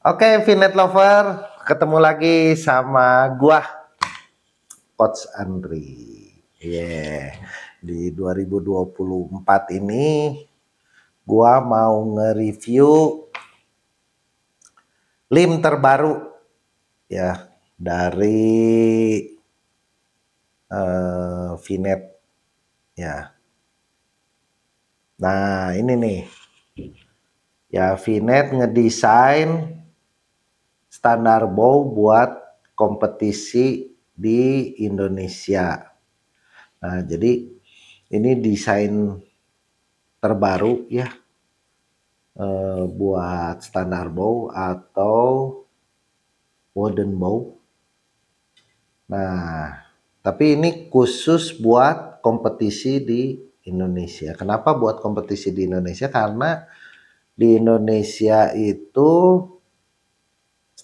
Oke, okay, Vinet Lover, ketemu lagi sama gua Coach Andri. Yeah. Di 2024 ini gua mau nge-review lim terbaru ya dari uh, eh, Vinet ya. Nah, ini nih. Ya, Vinet ngedesain standar bow buat kompetisi di Indonesia. Nah, jadi ini desain terbaru ya eh, buat standar bow atau wooden bow. Nah, tapi ini khusus buat kompetisi di Indonesia. Kenapa buat kompetisi di Indonesia? Karena di Indonesia itu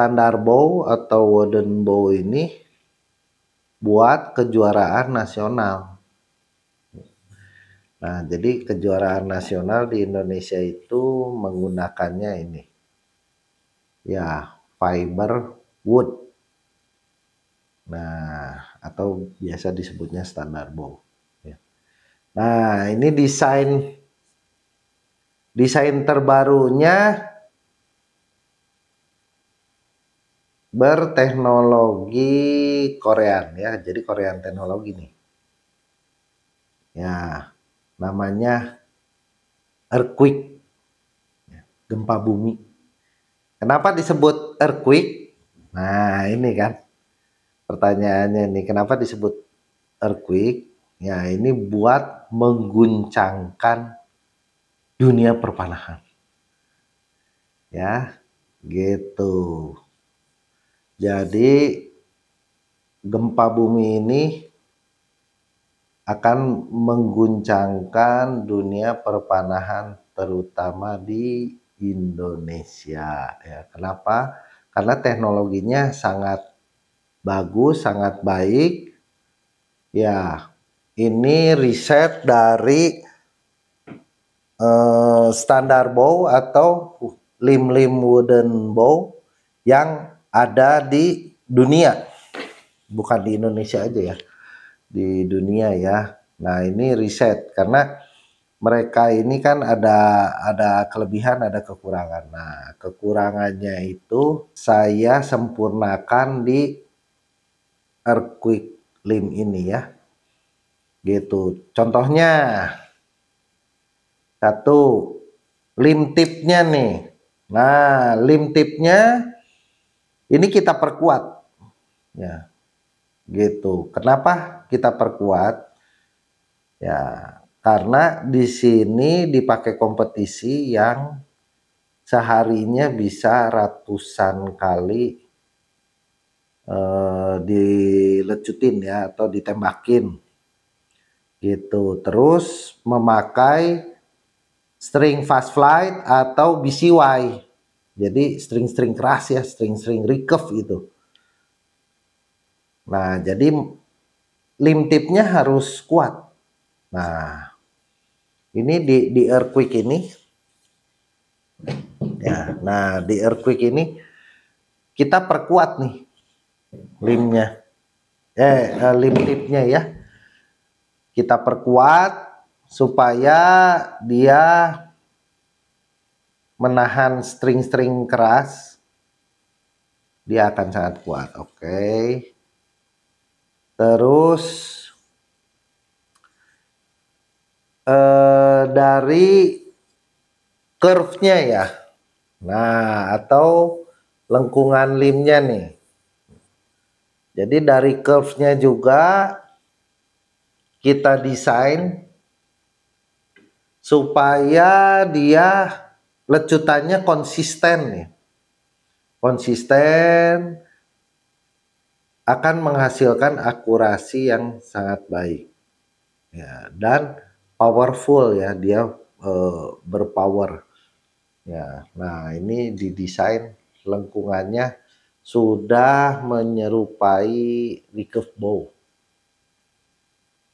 standar bow atau wooden bow ini buat kejuaraan nasional. Nah, jadi kejuaraan nasional di Indonesia itu menggunakannya ini. Ya, fiber wood. Nah, atau biasa disebutnya standar bow. Ya. Nah, ini desain desain terbarunya berteknologi Korean ya. Jadi Korean teknologi nih. Ya, namanya earthquake. Ya, gempa bumi. Kenapa disebut earthquake? Nah, ini kan pertanyaannya nih, kenapa disebut earthquake? Ya, ini buat mengguncangkan dunia perpanahan. Ya, gitu. Jadi gempa bumi ini akan mengguncangkan dunia perpanahan terutama di Indonesia. Ya, kenapa? Karena teknologinya sangat bagus, sangat baik. Ya, ini riset dari eh, standar bow atau lim-lim wooden bow yang ada di dunia bukan di Indonesia aja ya di dunia ya nah ini riset karena mereka ini kan ada ada kelebihan ada kekurangan nah kekurangannya itu saya sempurnakan di earthquake Lim ini ya gitu contohnya satu lim tipnya nih nah lim tipnya ini kita perkuat. Ya. Gitu. Kenapa kita perkuat? Ya, karena di sini dipakai kompetisi yang seharinya bisa ratusan kali eh, dilecutin ya atau ditembakin gitu terus memakai string fast flight atau BCY jadi string-string keras ya, string-string recurve itu. Nah, jadi lim tipnya harus kuat. Nah, ini di di earthquake ini ya. Nah, di earthquake ini kita perkuat nih limnya. Eh, eh lim tipnya ya. Kita perkuat supaya dia menahan string-string keras, dia akan sangat kuat. Oke. Okay. Terus eh, dari curve-nya ya. Nah, atau lengkungan limnya nih. Jadi dari curve-nya juga kita desain supaya dia lecutannya konsisten nih. Konsisten akan menghasilkan akurasi yang sangat baik. Ya, dan powerful ya, dia e, berpower. Ya, nah ini didesain lengkungannya sudah menyerupai recurve bow.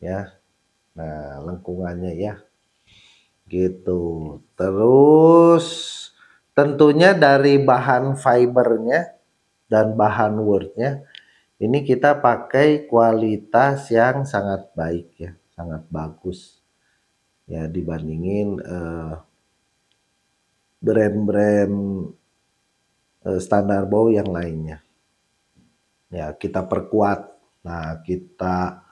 Ya. Nah, lengkungannya ya gitu terus tentunya dari bahan fibernya dan bahan wordnya ini kita pakai kualitas yang sangat baik ya sangat bagus ya dibandingin eh, brand-brand eh, eh, standar bow yang lainnya ya kita perkuat nah kita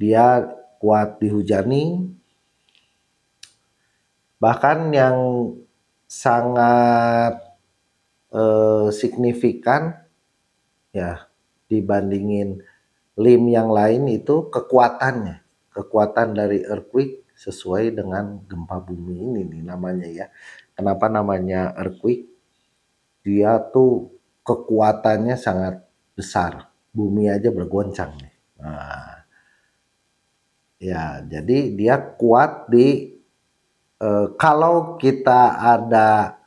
dia kuat dihujani Bahkan yang sangat eh, signifikan ya dibandingin lim yang lain itu kekuatannya. Kekuatan dari earthquake sesuai dengan gempa bumi ini nih namanya ya. Kenapa namanya earthquake? Dia tuh kekuatannya sangat besar. Bumi aja bergoncang nih. Nah, ya, jadi dia kuat di Eh, kalau kita ada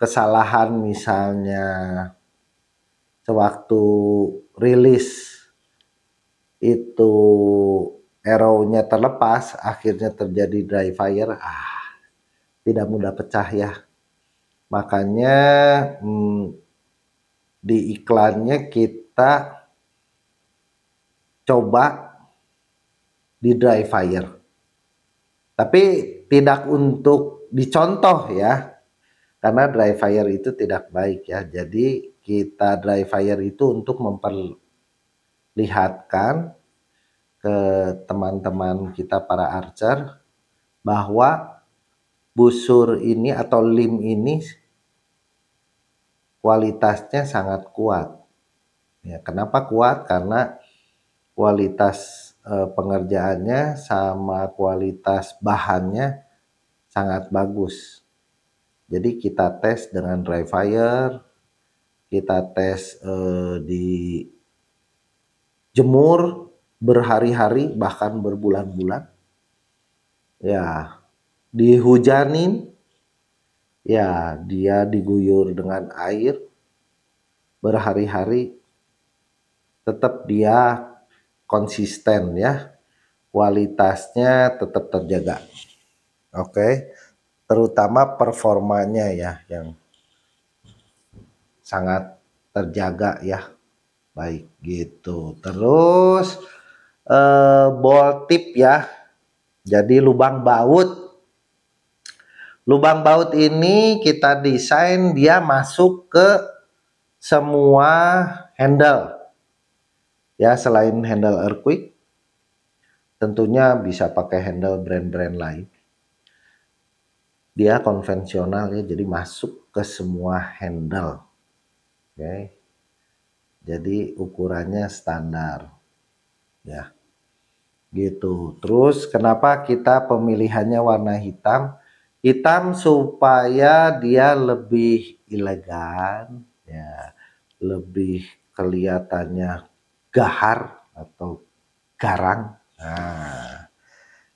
kesalahan misalnya sewaktu rilis itu arrow-nya terlepas akhirnya terjadi dry fire ah tidak mudah pecah ya makanya hmm, di iklannya kita coba di dry fire tapi tidak untuk dicontoh ya karena dry fire itu tidak baik ya jadi kita dry fire itu untuk memperlihatkan ke teman-teman kita para archer bahwa busur ini atau lim ini kualitasnya sangat kuat ya kenapa kuat karena kualitas eh, pengerjaannya sama kualitas bahannya sangat bagus. Jadi kita tes dengan dry fire, kita tes eh, di jemur berhari-hari bahkan berbulan-bulan. Ya, dihujanin ya dia diguyur dengan air berhari-hari tetap dia konsisten ya kualitasnya tetap terjaga. Oke. Terutama performanya ya yang sangat terjaga ya. Baik gitu. Terus eh ball tip ya. Jadi lubang baut Lubang baut ini kita desain dia masuk ke semua handle. Ya, selain handle earthquake tentunya bisa pakai handle brand-brand lain dia konvensional ya jadi masuk ke semua handle oke okay. jadi ukurannya standar ya gitu terus kenapa kita pemilihannya warna hitam hitam supaya dia lebih elegan ya lebih kelihatannya gahar atau garang nah,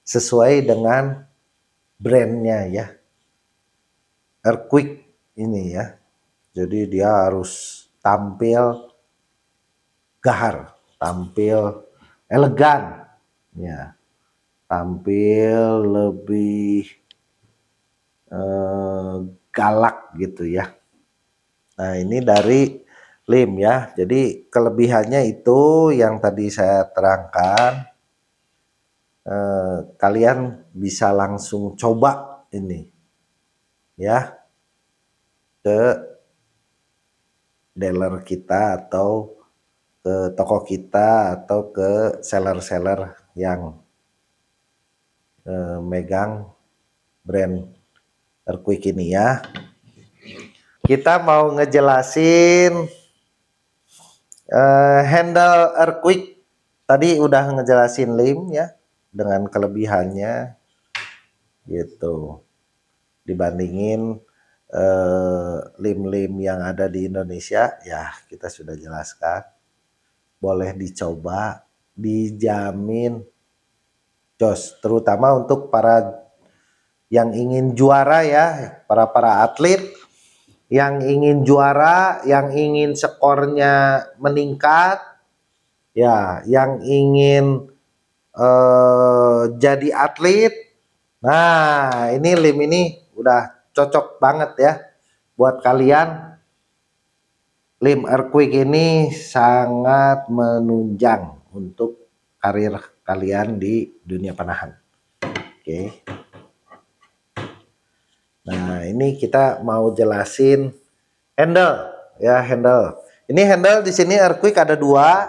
sesuai dengan brandnya ya earthquake ini ya. Jadi dia harus tampil gahar, tampil elegan ya. Tampil lebih eh, galak gitu ya. Nah, ini dari lim ya. Jadi kelebihannya itu yang tadi saya terangkan eh, kalian bisa langsung coba ini ya ke dealer kita atau ke toko kita atau ke seller-seller yang eh, megang brand Erquick ini ya. Kita mau ngejelasin eh, handle Erquick tadi udah ngejelasin lim ya dengan kelebihannya gitu dibandingin eh, lim-lim eh, yang ada di Indonesia ya kita sudah jelaskan boleh dicoba dijamin jos terutama untuk para yang ingin juara ya para para atlet yang ingin juara yang ingin skornya meningkat ya yang ingin eh, jadi atlet nah ini lim ini udah cocok banget ya buat kalian lim earthquake ini sangat menunjang untuk karir kalian di dunia panahan oke okay. nah ini kita mau jelasin handle ya handle ini handle di sini earthquake ada dua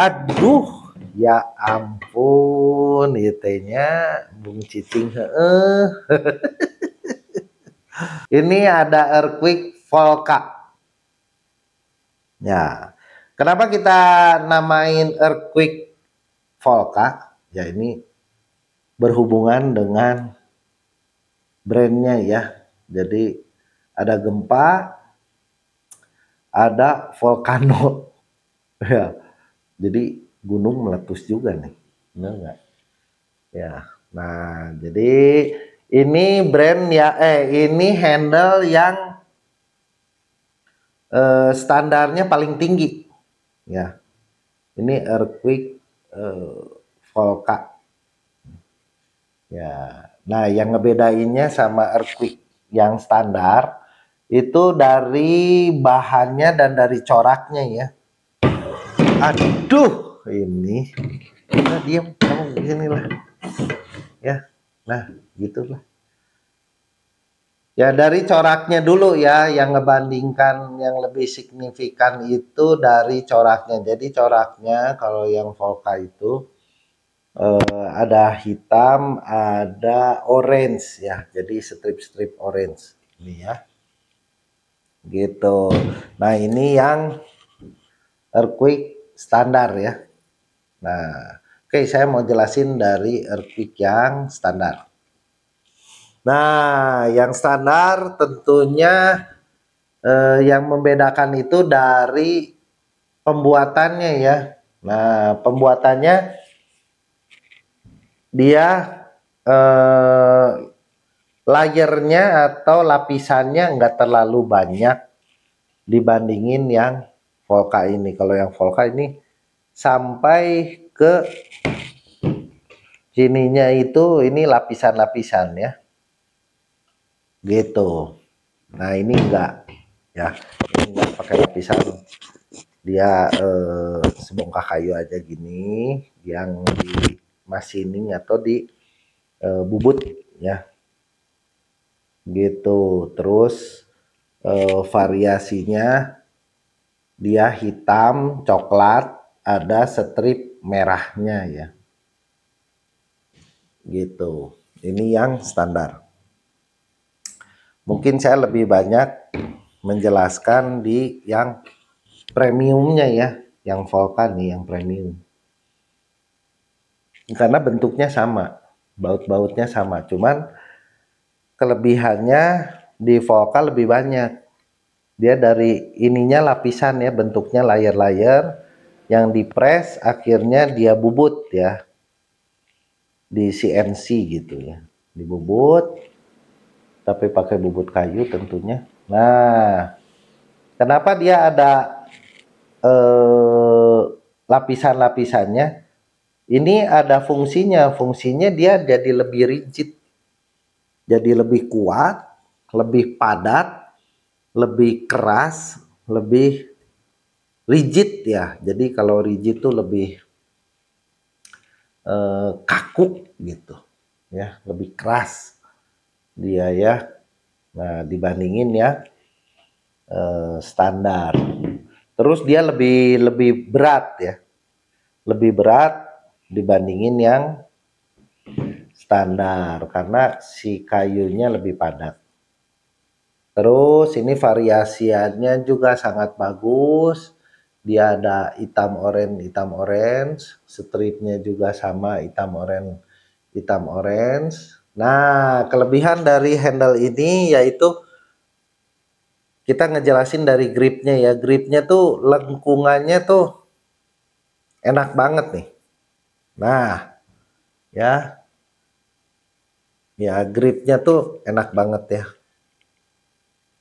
aduh ya ampun itenya Bung Cicing ini ada earthquake Volca ya kenapa kita namain earthquake Volca ya ini berhubungan dengan brandnya ya jadi ada gempa ada volcano ya jadi gunung meletus juga nih. Benar nggak? Ya. Nah, jadi ini brand ya eh ini handle yang eh, standarnya paling tinggi. Ya. Ini earthquake eh, Volca. Ya. Nah, yang ngebedainnya sama earthquake yang standar itu dari bahannya dan dari coraknya ya. Aduh ini kita diam kamu lah ya nah gitulah ya dari coraknya dulu ya yang ngebandingkan yang lebih signifikan itu dari coraknya jadi coraknya kalau yang Volca itu eh, ada hitam ada orange ya jadi strip-strip orange ini ya gitu nah ini yang earthquake standar ya Nah, oke okay, saya mau jelasin dari earthquake yang standar. Nah, yang standar tentunya eh, yang membedakan itu dari pembuatannya ya. Nah, pembuatannya dia eh, layernya atau lapisannya nggak terlalu banyak dibandingin yang Volca ini. Kalau yang Volca ini sampai ke sininya itu ini lapisan-lapisan ya gitu nah ini enggak ya ini enggak pakai lapisan dia eh, sebongkah kayu aja gini yang di masining atau di eh, bubut ya gitu terus eh, variasinya dia hitam coklat ada strip merahnya ya. Gitu. Ini yang standar. Mungkin saya lebih banyak menjelaskan di yang premiumnya ya, yang Volcan nih, yang premium. Karena bentuknya sama, baut-bautnya sama, cuman kelebihannya di Volca lebih banyak. Dia dari ininya lapisan ya, bentuknya layer-layer yang dipres akhirnya dia bubut ya di CNC gitu ya dibubut tapi pakai bubut kayu tentunya nah kenapa dia ada eh, lapisan-lapisannya ini ada fungsinya fungsinya dia jadi lebih rigid jadi lebih kuat lebih padat lebih keras lebih rigid ya. Jadi kalau rigid tuh lebih eh, kaku gitu, ya lebih keras dia ya. Nah dibandingin ya eh, standar. Terus dia lebih lebih berat ya, lebih berat dibandingin yang standar karena si kayunya lebih padat. Terus ini variasiannya juga sangat bagus dia ada hitam orange hitam orange stripnya juga sama hitam orange hitam orange nah kelebihan dari handle ini yaitu kita ngejelasin dari gripnya ya gripnya tuh lengkungannya tuh enak banget nih nah ya ya gripnya tuh enak banget ya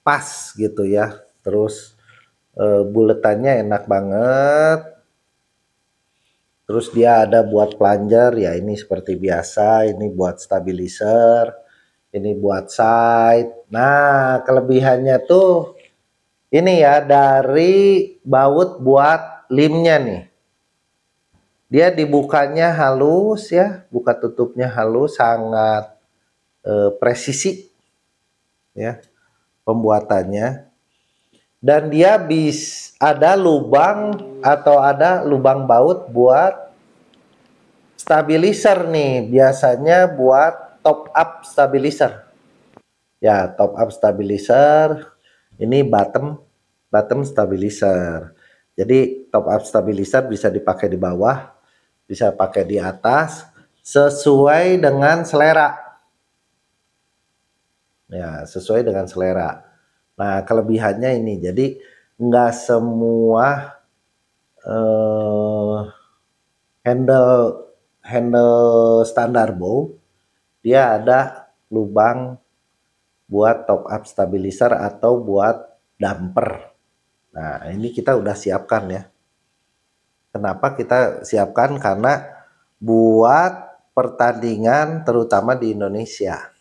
pas gitu ya terus uh, buletannya enak banget terus dia ada buat plunger ya ini seperti biasa ini buat stabilizer ini buat side nah kelebihannya tuh ini ya dari baut buat limnya nih dia dibukanya halus ya buka tutupnya halus sangat eh, presisi ya pembuatannya dan dia bis ada lubang atau ada lubang baut buat stabilizer nih biasanya buat top up stabilizer ya top up stabilizer ini bottom bottom stabilizer jadi top up stabilizer bisa dipakai di bawah bisa pakai di atas sesuai dengan selera ya sesuai dengan selera Nah, kelebihannya ini jadi nggak semua uh, handle handle standar bow dia ada lubang buat top up stabilizer atau buat damper. Nah, ini kita udah siapkan ya. Kenapa kita siapkan? Karena buat pertandingan terutama di Indonesia.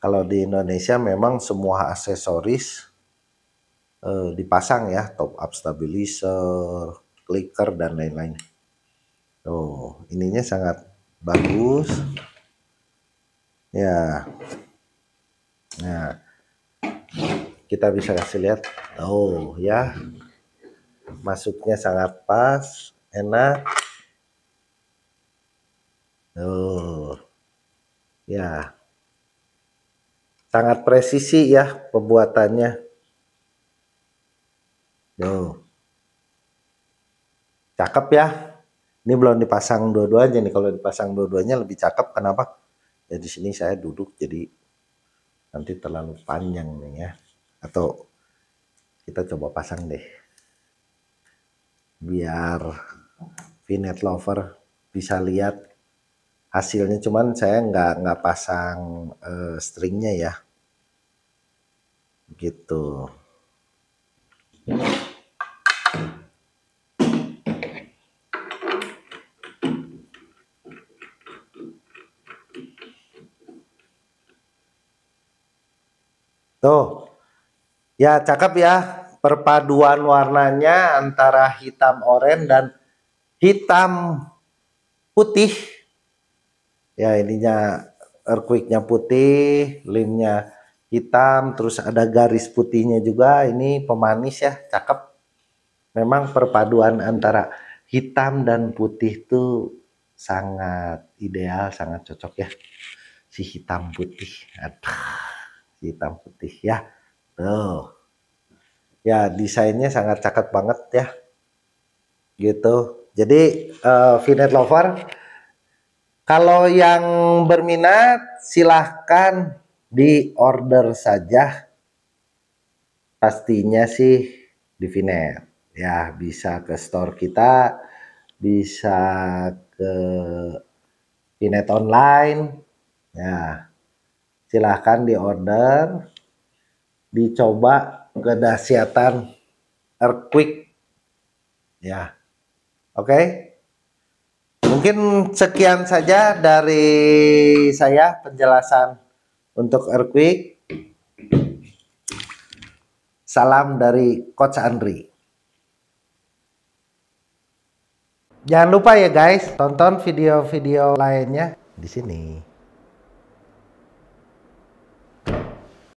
Kalau di Indonesia memang semua aksesoris eh, dipasang ya, top up stabilizer, clicker dan lain-lain. Oh, ininya sangat bagus. Ya. Nah, kita bisa kasih lihat. Oh, ya. Masuknya sangat pas, enak. Oh. Ya sangat presisi ya pembuatannya. Tuh. Cakep ya. Ini belum dipasang dua-duanya nih. Kalau dipasang dua-duanya lebih cakep. Kenapa? Ya di sini saya duduk jadi nanti terlalu panjang nih ya. Atau kita coba pasang deh. Biar vinet lover bisa lihat hasilnya cuman saya nggak nggak pasang uh, stringnya ya gitu tuh ya cakep ya perpaduan warnanya antara hitam oranye dan hitam putih ya ininya earthquake-nya putih, limnya hitam, terus ada garis putihnya juga. Ini pemanis ya, cakep. Memang perpaduan antara hitam dan putih itu sangat ideal, sangat cocok ya. Si hitam putih, aduh, si hitam putih ya. Tuh. Ya, desainnya sangat cakep banget ya. Gitu. Jadi, uh, eh, Vinet Lover kalau yang berminat silahkan di order saja. Pastinya sih di Vinet. Ya, bisa ke store kita, bisa ke Vinet online. Ya. Silahkan di order dicoba ke kedahsyatan earthquake ya oke okay? Mungkin sekian saja dari saya penjelasan untuk earthquake. Salam dari Coach Andri. Jangan lupa ya guys, tonton video-video lainnya di sini.